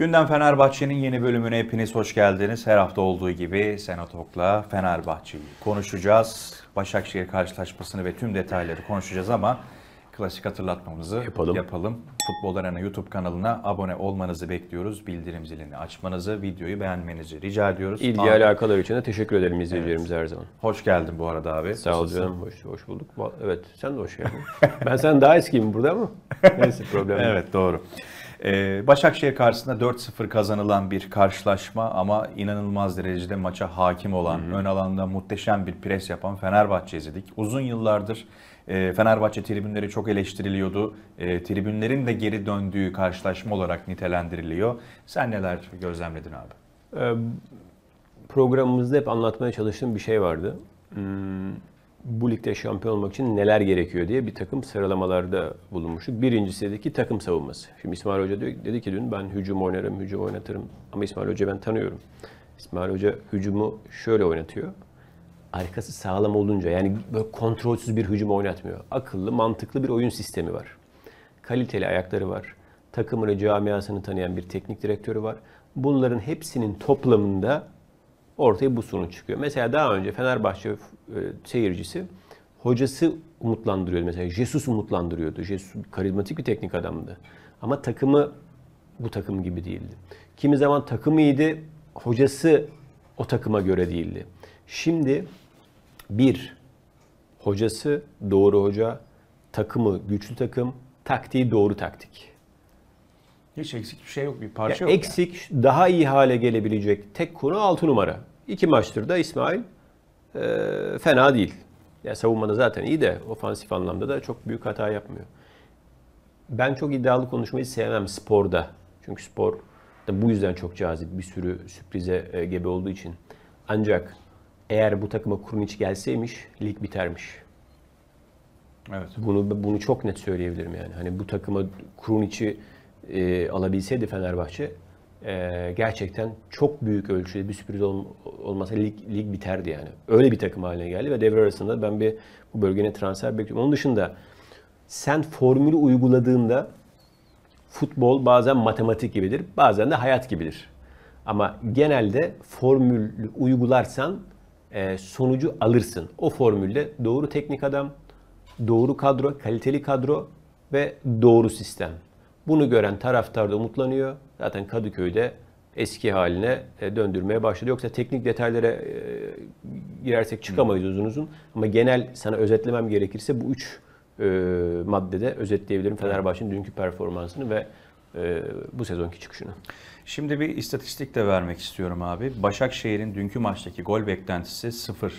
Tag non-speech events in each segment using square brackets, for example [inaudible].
Gündem Fenerbahçe'nin yeni bölümüne hepiniz hoş geldiniz. Her hafta olduğu gibi Senatok'la Fenerbahçe'yi konuşacağız. Başakşehir karşılaşmasını ve tüm detayları konuşacağız ama klasik hatırlatmamızı yapalım. yapalım. Futbol Arena YouTube kanalına abone olmanızı bekliyoruz. Bildirim zilini açmanızı, videoyu beğenmenizi rica ediyoruz. İlgi abi, alakalar için de teşekkür ederim izleyicilerimize evet. her zaman. Hoş geldin bu arada abi. Sağ ol canım. Hoş, hoş bulduk. Evet sen de hoş geldin. ben sen daha eskiyim burada ama [laughs] neyse problem evet doğru. Ee, Başakşehir karşısında 4-0 kazanılan bir karşılaşma ama inanılmaz derecede maça hakim olan, hı hı. ön alanda muhteşem bir pres yapan Fenerbahçe izledik. Uzun yıllardır e, Fenerbahçe tribünleri çok eleştiriliyordu. E, tribünlerin de geri döndüğü karşılaşma olarak nitelendiriliyor. Sen neler gözlemledin abi? Ee, programımızda hep anlatmaya çalıştığım bir şey vardı. Hmm, bu ligde şampiyon olmak için neler gerekiyor diye bir takım sıralamalarda bulunmuştuk. Birincisi dedi ki takım savunması. Şimdi İsmail Hoca diyor, dedi ki dün ben hücum oynarım, hücum oynatırım ama İsmail Hoca ben tanıyorum. İsmail Hoca hücumu şöyle oynatıyor. Arkası sağlam olunca yani böyle kontrolsüz bir hücum oynatmıyor. Akıllı, mantıklı bir oyun sistemi var. Kaliteli ayakları var. Takımını, camiasını tanıyan bir teknik direktörü var. Bunların hepsinin toplamında Ortaya bu sorun çıkıyor. Mesela daha önce Fenerbahçe e, seyircisi hocası umutlandırıyordu mesela. Jesus umutlandırıyordu. Jesus karizmatik bir teknik adamdı. Ama takımı bu takım gibi değildi. Kimi zaman takım iyiydi, hocası o takıma göre değildi. Şimdi bir, hocası doğru hoca, takımı güçlü takım, taktiği doğru taktik. Hiç eksik bir şey yok, bir parça ya yok. Eksik, yani. daha iyi hale gelebilecek tek konu altı numara. İki maçtır da İsmail e, fena değil. Ya savunmada zaten iyi de ofansif anlamda da çok büyük hata yapmıyor. Ben çok iddialı konuşmayı sevmem sporda. Çünkü spor da bu yüzden çok cazip. Bir sürü sürprize e, gebe olduğu için. Ancak eğer bu takıma Kurniç gelseymiş lig bitermiş. Evet. Bunu bunu çok net söyleyebilirim yani. Hani bu takıma Kurniç'i e, alabilseydi Fenerbahçe e, gerçekten çok büyük ölçüde bir sürpriz ol, olmasa lig, lig biterdi yani. Öyle bir takım haline geldi ve devre arasında ben bir bu bölgene transfer bekliyorum. Onun dışında sen formülü uyguladığında futbol bazen matematik gibidir, bazen de hayat gibidir. Ama genelde formülü uygularsan e, sonucu alırsın. O formülde doğru teknik adam, doğru kadro, kaliteli kadro ve doğru sistem. Bunu gören taraftar da umutlanıyor zaten Kadıköy'de eski haline e, döndürmeye başladı. Yoksa teknik detaylara e, girersek çıkamayız uzun uzun. Ama genel sana özetlemem gerekirse bu üç e, maddede özetleyebilirim Fenerbahçe'nin dünkü performansını ve bu sezonki çıkışını. Şimdi bir istatistik de vermek istiyorum abi. Başakşehir'in dünkü maçtaki gol beklentisi 0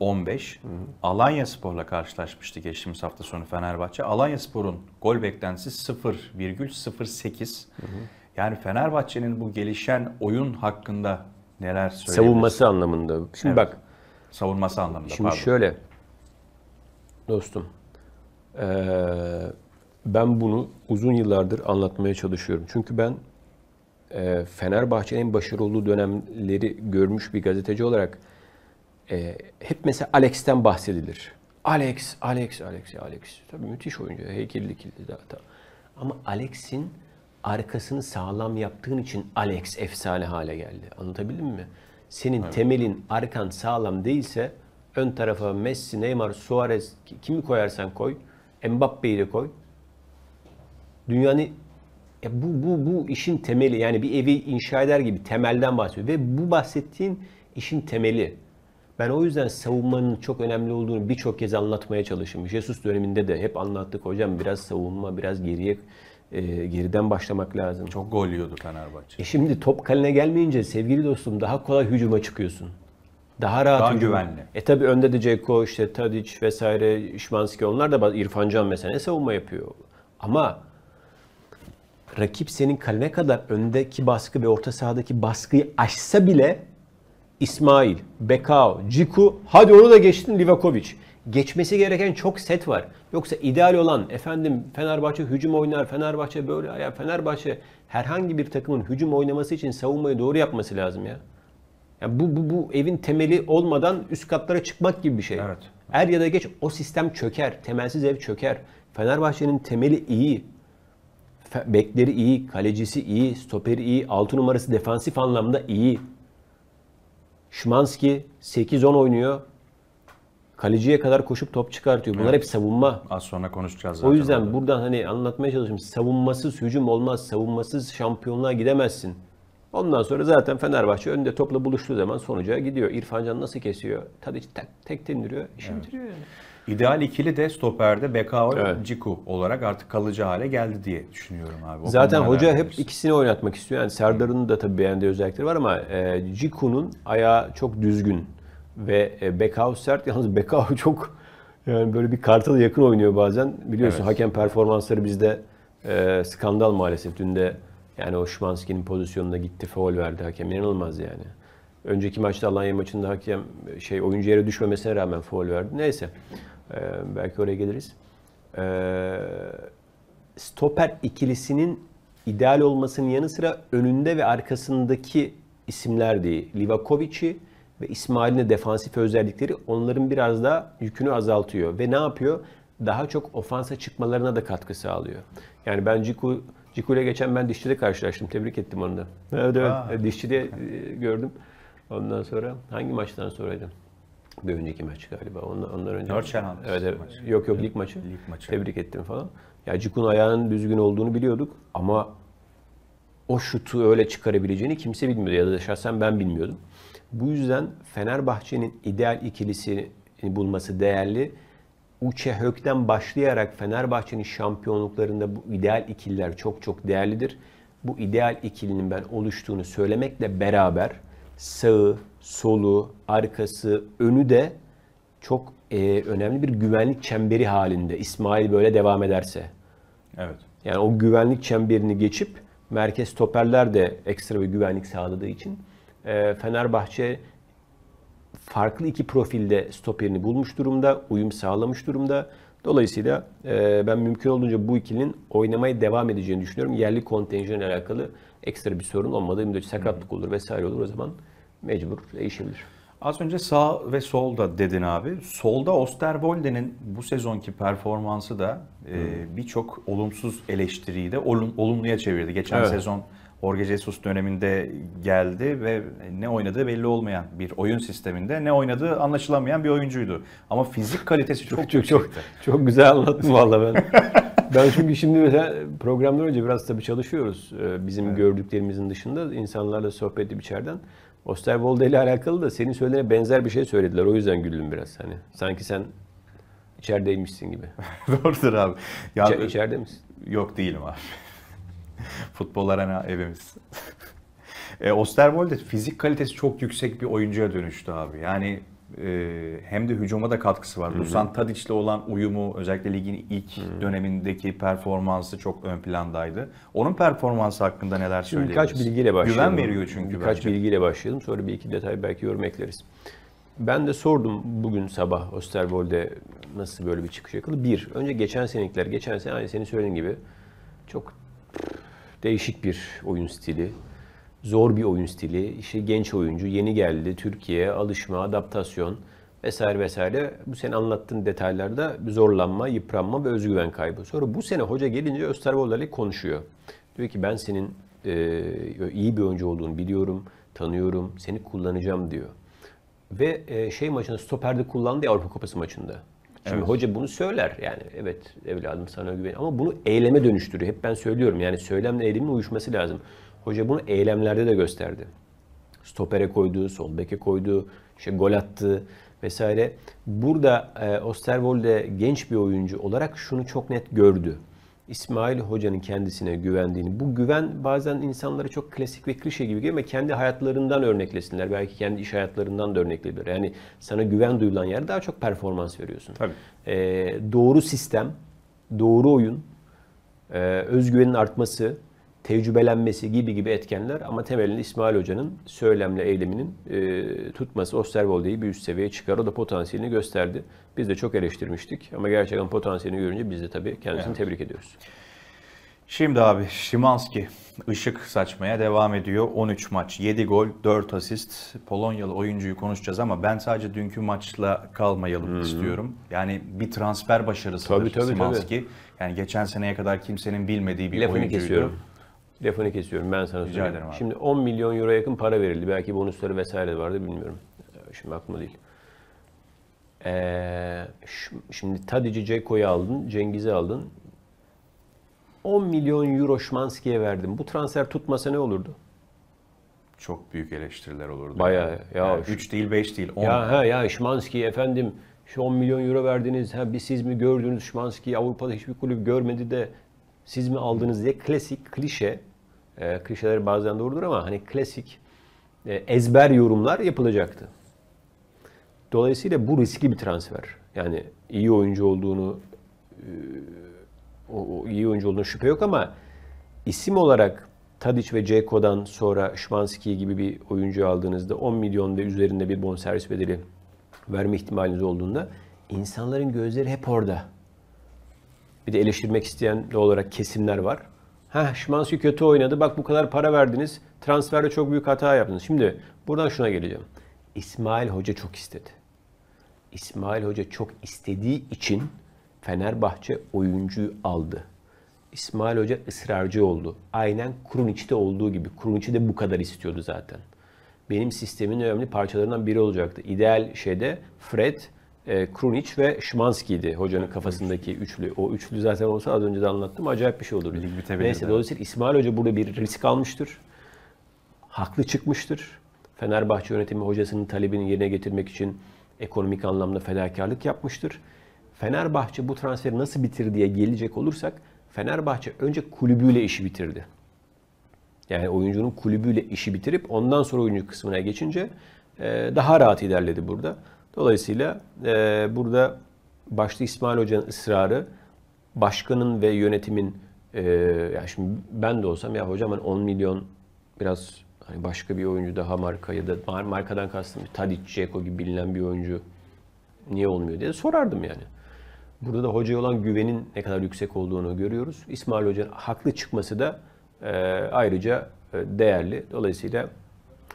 15. Hı hı. Alanya Spor'la karşılaşmıştı geçtiğimiz hafta sonu Fenerbahçe. Alanya Spor'un gol beklentisi 0,08. Hı hı. Yani Fenerbahçe'nin bu gelişen oyun hakkında neler söyleyebiliriz? Savunması anlamında. Şimdi evet. bak. Savunması anlamında. Şimdi pardon. şöyle dostum. Ee, ben bunu uzun yıllardır anlatmaya çalışıyorum. Çünkü ben e, Fenerbahçe'nin başarılı dönemleri görmüş bir gazeteci olarak e, hep mesela Alex'ten bahsedilir. Alex, Alex, Alex, Alex. Tabii müthiş oyuncu. Heykelli kildi daha. Ama Alex'in arkasını sağlam yaptığın için Alex efsane hale geldi. Anlatabildim mi? Senin evet. temelin, arkan sağlam değilse ön tarafa Messi, Neymar, Suarez kimi koyarsan koy. Mbappe'yi de koy. Dünyanın ya e, bu, bu, bu işin temeli yani bir evi inşa eder gibi temelden bahsediyor. Ve bu bahsettiğin işin temeli. Ben o yüzden savunmanın çok önemli olduğunu birçok kez anlatmaya çalıştım. Jesus döneminde de hep anlattık hocam biraz savunma, biraz geriye e, geriden başlamak lazım. Çok gol yiyordu Fenerbahçe. E şimdi top kaline gelmeyince sevgili dostum daha kolay hücuma çıkıyorsun. Daha rahat Daha güvenli. E tabi önde de Ceko, işte Tadic vesaire, Şimanski onlar da İrfan Can mesela savunma yapıyor. Ama rakip senin kaline kadar öndeki baskı ve orta sahadaki baskıyı aşsa bile İsmail, Bekao, Ciku, hadi onu da geçtin Livakovic geçmesi gereken çok set var. Yoksa ideal olan efendim Fenerbahçe hücum oynar, Fenerbahçe böyle ya Fenerbahçe herhangi bir takımın hücum oynaması için savunmayı doğru yapması lazım ya. Yani bu, bu, bu evin temeli olmadan üst katlara çıkmak gibi bir şey. Evet. Er ya da geç o sistem çöker. Temelsiz ev çöker. Fenerbahçe'nin temeli iyi. Bekleri iyi, kalecisi iyi, stoperi iyi, 6 numarası defansif anlamda iyi. Şmanski 8-10 oynuyor kaleciye kadar koşup top çıkartıyor. Bunlar evet. hep savunma. Az sonra konuşacağız zaten. O yüzden orada. buradan hani anlatmaya çalışıyorum. Savunmasız hücum olmaz. Savunmasız şampiyonluğa gidemezsin. Ondan sonra zaten Fenerbahçe önde topla buluştuğu zaman sonuca gidiyor. İrfancan nasıl kesiyor? Tadiç tek, tek dindiriyor. İşi evet. İdeal ikili de stoperde Bekao evet. Ciku olarak artık kalıcı hale geldi diye düşünüyorum abi. O Zaten hoca hep diyorsun. ikisini oynatmak istiyor. Yani Serdar'ın da tabii beğendiği özellikleri var ama e, Ciku'nun ayağı çok düzgün ve e, Bekao sert. Yalnız Bekao [laughs] çok yani böyle bir kartala yakın oynuyor bazen. Biliyorsun evet. hakem performansları bizde e, skandal maalesef. Dün de yani o Şumanski'nin pozisyonuna gitti, foul verdi hakem. İnanılmaz yani. Önceki maçta Alanya maçında hakem e, şey oyuncu yere düşmemesine rağmen foul verdi. Neyse. E, belki oraya geliriz. E, stoper ikilisinin ideal olmasının yanı sıra önünde ve arkasındaki isimlerdi değil. Livakovic'i ve İsmail'in de defansif özellikleri onların biraz daha yükünü azaltıyor. Ve ne yapıyor? Daha çok ofansa çıkmalarına da katkı sağlıyor. Yani ben Ciku, Ciku ile geçen ben Dişçi'de karşılaştım. Tebrik ettim onu da. Evet evet. Aa. Dişçi'de e, gördüm. Ondan sonra hangi maçtan sonraydı? Bir önceki maç galiba. Onlar ondan önce. Norçan Evet, evet. Maçı. Yok yok lig maçı. Lig maçı. Tebrik ettim falan. Ya Cikun ayağının düzgün olduğunu biliyorduk ama o şutu öyle çıkarabileceğini kimse bilmiyordu ya da şahsen ben bilmiyordum. Bu yüzden Fenerbahçe'nin ideal ikilisini bulması değerli. Uçe Hök'ten başlayarak Fenerbahçe'nin şampiyonluklarında bu ideal ikililer çok çok değerlidir. Bu ideal ikilinin ben oluştuğunu söylemekle beraber sağı, solu, arkası, önü de çok e, önemli bir güvenlik çemberi halinde. İsmail böyle devam ederse. Evet. Yani o güvenlik çemberini geçip merkez stoperler de ekstra bir güvenlik sağladığı için ee, Fenerbahçe farklı iki profilde stoperini bulmuş durumda, uyum sağlamış durumda. Dolayısıyla e, ben mümkün olduğunca bu ikilinin oynamaya devam edeceğini düşünüyorum. Yerli kontenjanla alakalı ekstra bir sorun olmadığı müddetçe sakatlık olur vesaire olur o zaman mecbur değişebilir. Az önce sağ ve solda dedin abi. Solda Osterwolde'nin bu sezonki performansı da e, birçok olumsuz eleştiriyi de olum, olumluya çevirdi. Geçen evet. sezon Jorge Jesus döneminde geldi ve ne oynadığı belli olmayan bir oyun sisteminde ne oynadığı anlaşılamayan bir oyuncuydu. Ama fizik kalitesi çok çok çok, çok, güzel anlattın valla ben. [laughs] ben çünkü şimdi mesela programdan önce biraz tabii çalışıyoruz. E, bizim evet. gördüklerimizin dışında insanlarla sohbet edip içeriden. Osterwolde ile alakalı da senin söylediğine benzer bir şey söylediler. O yüzden güldüm biraz hani. Sanki sen içerideymişsin gibi. [laughs] Doğrudur abi. Ya, İçer, içeride misin? Yok değilim abi. [laughs] Futbol arena evimiz. [laughs] e, Osterwolde fizik kalitesi çok yüksek bir oyuncuya dönüştü abi. Yani e, hem de hücuma da katkısı var. Dusan Tadic'le olan uyumu özellikle ligin ilk Hı-hı. dönemindeki performansı çok ön plandaydı. Onun performansı hakkında neler Şimdi birkaç bilgiyle başlayalım. Güven veriyor çünkü Birkaç bence. bilgiyle başlayalım. Sonra bir iki detay belki yorum ekleriz. Ben de sordum bugün sabah Osterwold'e nasıl böyle bir çıkış yakılı. Bir, önce geçen senekler, Geçen sene aynı senin söylediğin gibi çok değişik bir oyun stili. Zor bir oyun stili. İşte genç oyuncu yeni geldi Türkiye'ye alışma, adaptasyon vesaire vesaire. Bu sene anlattığın detaylarda zorlanma, yıpranma ve özgüven kaybı. Sonra bu sene hoca gelince Österboğlu'yla konuşuyor. Diyor ki ben senin e, iyi bir oyuncu olduğunu biliyorum, tanıyorum, seni kullanacağım diyor. Ve e, şey maçında stoperde kullandı ya Avrupa Kupası maçında. Şimdi evet. hoca bunu söyler yani evet evladım sana güven ama bunu eyleme dönüştürüyor. Hep ben söylüyorum yani söylemle eylemin uyuşması lazım. Hoca bunu eylemlerde de gösterdi. Stopere koydu, sol beke koydu, işte gol attı vesaire. Burada e, Osterwolde genç bir oyuncu olarak şunu çok net gördü. İsmail Hoca'nın kendisine güvendiğini. Bu güven bazen insanlara çok klasik ve klişe gibi geliyor ama kendi hayatlarından örneklesinler. Belki kendi iş hayatlarından da örnekleyebilir. Yani sana güven duyulan yerde daha çok performans veriyorsun. Tabii. Ee, doğru sistem, doğru oyun, e, özgüvenin artması, tecrübelenmesi gibi gibi etkenler ama temelini İsmail Hoca'nın söylemle eyleminin e, tutması Osterwolde'yi bir üst seviyeye çıkar. O da potansiyelini gösterdi. Biz de çok eleştirmiştik ama gerçekten potansiyelini görünce biz de tabii kendisini evet. tebrik ediyoruz. Şimdi abi Şimanski ışık saçmaya devam ediyor. 13 maç, 7 gol, 4 asist. Polonyalı oyuncuyu konuşacağız ama ben sadece dünkü maçla kalmayalım hı istiyorum. Yani bir transfer başarısıdır tabii, tabii, Şimanski. Tabii. Yani geçen seneye kadar kimsenin bilmediği bir Lafını oyuncuydu. Kesiyorum Lafını kesiyorum ben sana Rica söyleyeyim. abi. Şimdi 10 milyon euro yakın para verildi. Belki bonusları vesaire vardı bilmiyorum. Ee, şimdi aklıma değil. Ee, şimdi Tadici Ceko'yu aldın, Cengiz'i aldın. 10 milyon euro Şmanski'ye verdim. Bu transfer tutmasa ne olurdu? Çok büyük eleştiriler olurdu. Bayağı ya. Yani 3 değil 5 değil 10. Ya, he, ya Şmanski efendim şu 10 milyon euro verdiniz. Ha, bir siz mi gördünüz Şmanski'yi Avrupa'da hiçbir kulüp görmedi de siz mi aldınız diye klasik klişe e, ee, klişeler bazen doğrudur ama hani klasik e, ezber yorumlar yapılacaktı. Dolayısıyla bu riskli bir transfer. Yani iyi oyuncu olduğunu e, iyi oyuncu olduğunu şüphe yok ama isim olarak Tadic ve Ceko'dan sonra Şmanski gibi bir oyuncu aldığınızda 10 milyon ve üzerinde bir bonservis bedeli verme ihtimaliniz olduğunda insanların gözleri hep orada. Bir de eleştirmek isteyen olarak kesimler var. Heh Şimanski kötü oynadı. Bak bu kadar para verdiniz. Transferde çok büyük hata yaptınız. Şimdi buradan şuna geleceğim. İsmail Hoca çok istedi. İsmail Hoca çok istediği için Fenerbahçe oyuncuyu aldı. İsmail Hoca ısrarcı oldu. Aynen Kruniç'te olduğu gibi. Kruniç'i de bu kadar istiyordu zaten. Benim sistemin önemli parçalarından biri olacaktı. İdeal şeyde Fred, e, Krunic ve Şmanski'ydi hocanın kafasındaki üçlü. O üçlü zaten olsa az önce de anlattım. Acayip bir şey olur. Neyse dolayısıyla İsmail Hoca burada bir risk almıştır. Haklı çıkmıştır. Fenerbahçe yönetimi hocasının talebini yerine getirmek için ekonomik anlamda fedakarlık yapmıştır. Fenerbahçe bu transferi nasıl bitir diye gelecek olursak Fenerbahçe önce kulübüyle işi bitirdi. Yani oyuncunun kulübüyle işi bitirip ondan sonra oyuncu kısmına geçince e, daha rahat ilerledi burada. Dolayısıyla e, burada başta İsmail Hoca'nın ısrarı başkanın ve yönetimin e, yani şimdi ben de olsam ya hocam hani 10 milyon biraz hani başka bir oyuncu daha marka ya da mar- markadan kastım Tadic, Ceko gibi bilinen bir oyuncu niye olmuyor diye sorardım yani. Burada da hocaya olan güvenin ne kadar yüksek olduğunu görüyoruz. İsmail Hoca'nın haklı çıkması da e, ayrıca e, değerli. Dolayısıyla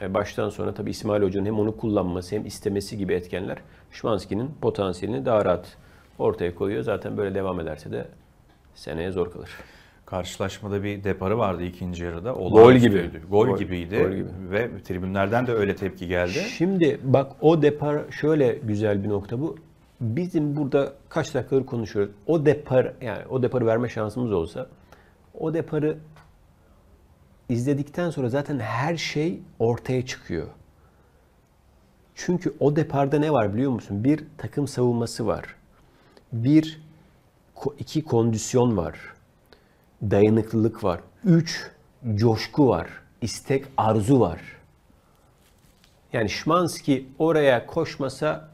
e, baştan sonra tabii İsmail Hoca'nın hem onu kullanması hem istemesi gibi etkenler Şimanski'nin potansiyelini daha rahat ortaya koyuyor. Zaten böyle devam ederse de seneye zor kalır. Karşılaşmada bir deparı vardı ikinci yarıda. Olağan gol gibi. Gol, gol gibiydi gol gibi. ve tribünlerden de öyle tepki geldi. Şimdi bak o depar şöyle güzel bir nokta bu. Bizim burada kaç dakikadır konuşuyoruz. O depar yani o deparı verme şansımız olsa o deparı izledikten sonra zaten her şey ortaya çıkıyor. Çünkü o deparda ne var biliyor musun? Bir takım savunması var. Bir iki kondisyon var. Dayanıklılık var. Üç coşku var. istek, arzu var. Yani Şmanski oraya koşmasa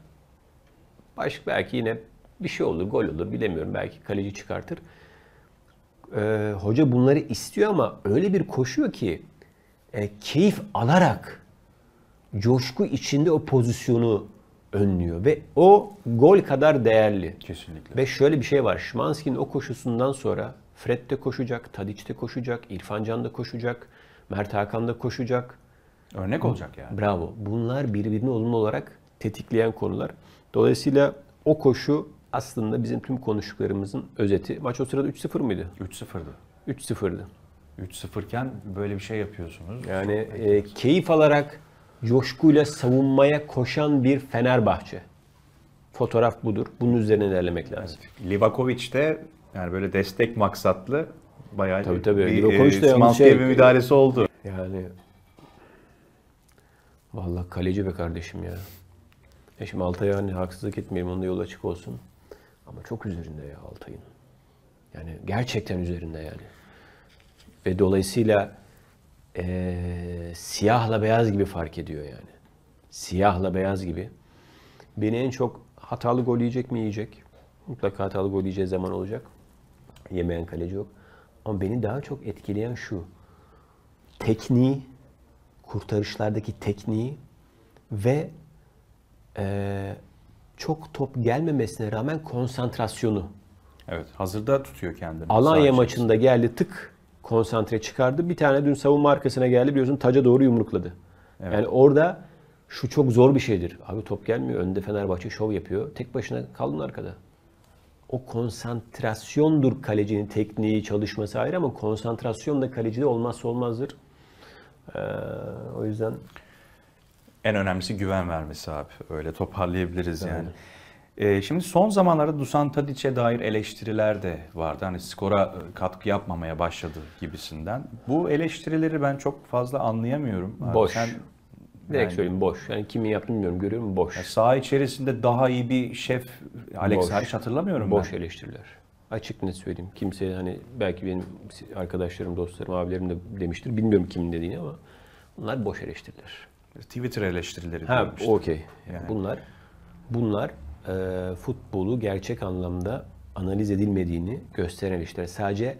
başka belki yine bir şey olur, gol olur bilemiyorum. Belki kaleci çıkartır e, hoca bunları istiyor ama öyle bir koşuyor ki e, keyif alarak coşku içinde o pozisyonu önlüyor ve o gol kadar değerli. Kesinlikle. Ve şöyle bir şey var. Şmanski'nin o koşusundan sonra Fred de koşacak, Tadic de koşacak, İrfan Can da koşacak, Mert Hakan da koşacak. Örnek olacak yani. Bravo. Bunlar birbirini olumlu olarak tetikleyen konular. Dolayısıyla o koşu aslında bizim tüm konuştuklarımızın özeti. Maç o sırada 3-0 mıydı? 3-0'dı. 3-0'dı. 3-0 iken böyle bir şey yapıyorsunuz. Yani e, keyif alarak coşkuyla savunmaya koşan bir Fenerbahçe. Fotoğraf budur. Bunun üzerine ilerlemek lazım. Evet. Livakovic de yani böyle destek maksatlı bayağı tabii, tabii. bir e, Livakovic de şey, e, şey, bir müdahalesi oldu. Yani Vallahi kaleci be kardeşim ya. E şimdi Altay'a hani haksızlık etmeyelim. Onun da yolu açık olsun. Ama çok üzerinde ya Altay'ın. Yani gerçekten üzerinde yani. Ve dolayısıyla e, siyahla beyaz gibi fark ediyor yani. Siyahla beyaz gibi. Beni en çok hatalı gol yiyecek mi yiyecek? Mutlaka hatalı gol yiyeceği zaman olacak. Yemeyen kaleci yok. Ama beni daha çok etkileyen şu. Tekniği, kurtarışlardaki tekniği ve e, çok top gelmemesine rağmen konsantrasyonu. Evet hazırda tutuyor kendini. Alanya Sadece. maçında geldi tık konsantre çıkardı. Bir tane dün savunma arkasına geldi biliyorsun taca doğru yumrukladı. Evet. Yani orada şu çok zor bir şeydir. Abi top gelmiyor. Önde Fenerbahçe şov yapıyor. Tek başına kaldın arkada. O konsantrasyondur kalecinin tekniği, çalışması ayrı ama konsantrasyon da kalecide olmazsa olmazdır. Ee, o yüzden en önemlisi güven vermesi abi. Öyle toparlayabiliriz evet. yani. E, şimdi son zamanlarda Dusan Tadic'e dair eleştiriler de vardı. Hani skora e, katkı yapmamaya başladı gibisinden. Bu eleştirileri ben çok fazla anlayamıyorum. Abi. Boş. Sen Direkt yani, söyleyeyim boş. Yani kimin yaptığını bilmiyorum. Görüyor musun? Boş. Yani saha içerisinde daha iyi bir şef Alex boş. hariç hatırlamıyorum boş ben. Boş eleştiriler. Açık net söyleyeyim. Kimse hani belki benim arkadaşlarım, dostlarım, abilerim de demiştir. Bilmiyorum kimin dediğini ama bunlar boş eleştiriler. Twitter eleştirileri. Ha, okey. Yani. Bunlar, bunlar e, futbolu gerçek anlamda analiz edilmediğini gösteren eleştiriler. Sadece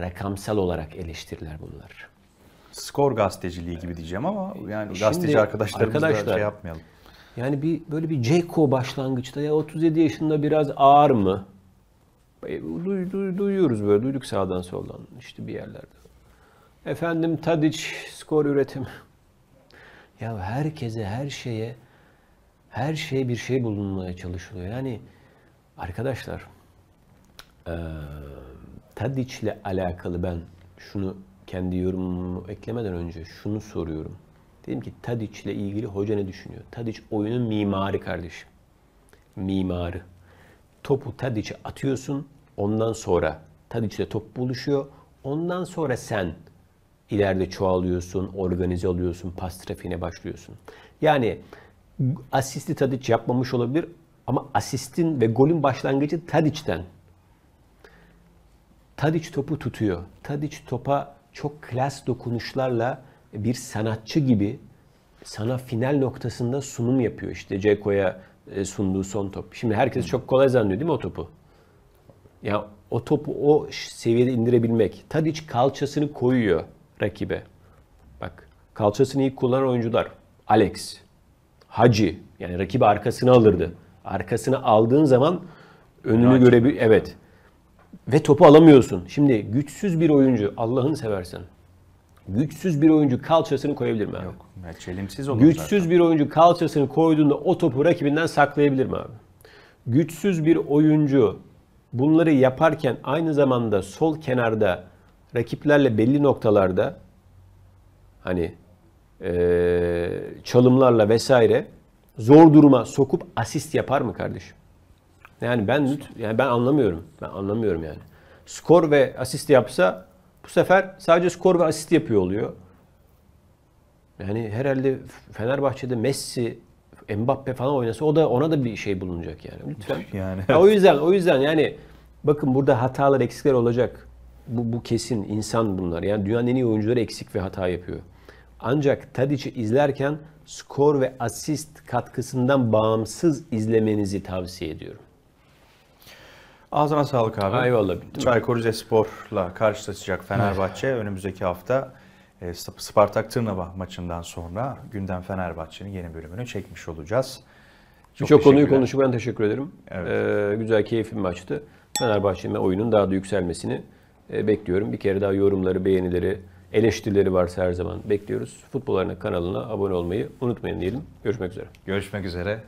rakamsal olarak eleştiriler bunlar. Skor gazeteciliği gibi diyeceğim ama yani Şimdi, gazeteci arkadaşlarımız arkadaşlar, şey yapmayalım. Yani bir böyle bir Ceko başlangıçta ya 37 yaşında biraz ağır mı? Du, e, du, duyuyoruz böyle duyduk sağdan soldan işte bir yerlerde. Efendim Tadic skor üretimi. Ya herkese, her şeye, her şey bir şey bulunmaya çalışılıyor. Yani arkadaşlar, e, Tadic ile alakalı ben şunu kendi yorumumu eklemeden önce şunu soruyorum. Dedim ki Tadic ile ilgili hoca ne düşünüyor? Tadic oyunun mimarı kardeşim. Mimarı. Topu Tadic'e atıyorsun. Ondan sonra Tadic ile top buluşuyor. Ondan sonra sen ileride çoğalıyorsun, organize oluyorsun, pas trafiğine başlıyorsun. Yani asisti Tadic yapmamış olabilir ama asistin ve golün başlangıcı Tadic'ten. Tadic topu tutuyor. Tadic topa çok klas dokunuşlarla bir sanatçı gibi sana final noktasında sunum yapıyor. İşte Ceko'ya e, sunduğu son top. Şimdi herkes çok kolay zannediyor değil mi o topu? Ya yani o topu o seviyede indirebilmek. Tadic kalçasını koyuyor rakibe. Bak kalçasını iyi kullanan oyuncular. Alex, Hacı yani rakibi arkasını alırdı. Arkasını aldığın zaman önünü görebil evet. Ve topu alamıyorsun. Şimdi güçsüz bir oyuncu Allah'ını seversen. Güçsüz bir oyuncu kalçasını koyabilir mi abi? Yok. çelimsiz olur Güçsüz zaten. bir oyuncu kalçasını koyduğunda o topu rakibinden saklayabilir mi abi? Güçsüz bir oyuncu bunları yaparken aynı zamanda sol kenarda rakiplerle belli noktalarda hani e, çalımlarla vesaire zor duruma sokup asist yapar mı kardeşim? Yani ben yani ben anlamıyorum. Ben anlamıyorum yani. Skor ve asist yapsa bu sefer sadece skor ve asist yapıyor oluyor. Yani herhalde Fenerbahçe'de Messi, Mbappe falan oynasa o da ona da bir şey bulunacak yani. Lütfen. Yani. Ya o yüzden o yüzden yani bakın burada hatalar eksikler olacak bu, bu kesin insan bunlar. Yani dünyanın en iyi oyuncuları eksik ve hata yapıyor. Ancak Tadic'i izlerken skor ve asist katkısından bağımsız izlemenizi tavsiye ediyorum. Ağzına sağlık abi. Eyvallah. Çaykur Rizespor'la karşılaşacak Fenerbahçe önümüzdeki hafta e, Spartak Tırnava maçından sonra gündem Fenerbahçe'nin yeni bölümünü çekmiş olacağız. çok konuyu konuşup ben teşekkür ederim. Evet. Ee, güzel, keyifli bir maçtı. Fenerbahçe'nin oyunun daha da yükselmesini e, bekliyorum. Bir kere daha yorumları, beğenileri, eleştirileri varsa her zaman bekliyoruz. Futbol kanalına abone olmayı unutmayın diyelim. Görüşmek üzere. Görüşmek üzere.